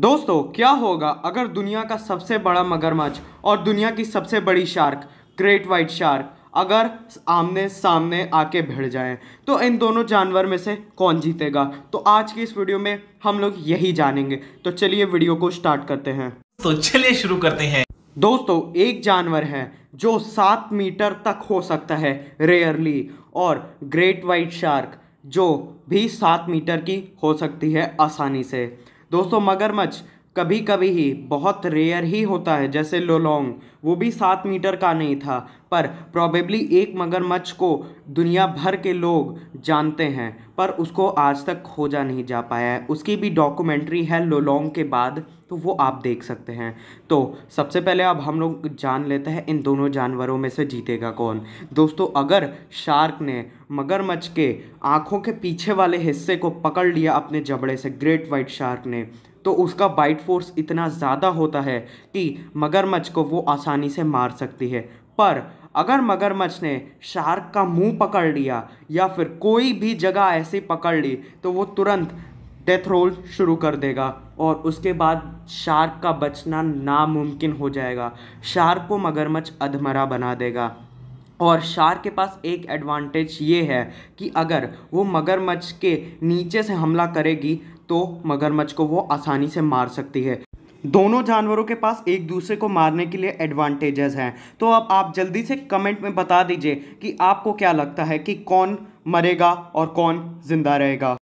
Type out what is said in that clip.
दोस्तों क्या होगा अगर दुनिया का सबसे बड़ा मगरमच्छ और दुनिया की सबसे बड़ी शार्क ग्रेट वाइट शार्क अगर आमने सामने आके भिड़ जाए तो इन दोनों जानवर में से कौन जीतेगा तो आज की इस वीडियो में हम लोग यही जानेंगे तो चलिए वीडियो को स्टार्ट करते हैं तो चलिए शुरू करते हैं दोस्तों एक जानवर है जो सात मीटर तक हो सकता है रेयरली और ग्रेट वाइट शार्क जो भी सात मीटर की हो सकती है आसानी से दोस्तों मगरमच्छ कभी कभी ही बहुत रेयर ही होता है जैसे लोलोंग वो भी सात मीटर का नहीं था पर प्रॉबेबली एक मगरमच्छ को दुनिया भर के लोग जानते हैं पर उसको आज तक खोजा नहीं जा पाया है उसकी भी डॉक्यूमेंट्री है लोलोंग के बाद तो वो आप देख सकते हैं तो सबसे पहले अब हम लोग जान लेते हैं इन दोनों जानवरों में से जीतेगा कौन दोस्तों अगर शार्क ने मगरमच्छ के आँखों के पीछे वाले हिस्से को पकड़ लिया अपने जबड़े से ग्रेट वाइट शार्क ने तो उसका बाइट फोर्स इतना ज़्यादा होता है कि मगरमच्छ को वो आसानी से मार सकती है पर अगर मगरमच्छ ने शार्क का मुंह पकड़ लिया या फिर कोई भी जगह ऐसी पकड़ ली तो वो तुरंत डेथ रोल शुरू कर देगा और उसके बाद शार्क का बचना नामुमकिन हो जाएगा शार्क को मगरमच्छ अधमरा बना देगा और शार्क के पास एक एडवांटेज ये है कि अगर वो मगरमच्छ के नीचे से हमला करेगी तो मगरमच्छ को वो आसानी से मार सकती है दोनों जानवरों के पास एक दूसरे को मारने के लिए एडवांटेजेस हैं तो अब आप जल्दी से कमेंट में बता दीजिए कि आपको क्या लगता है कि कौन मरेगा और कौन जिंदा रहेगा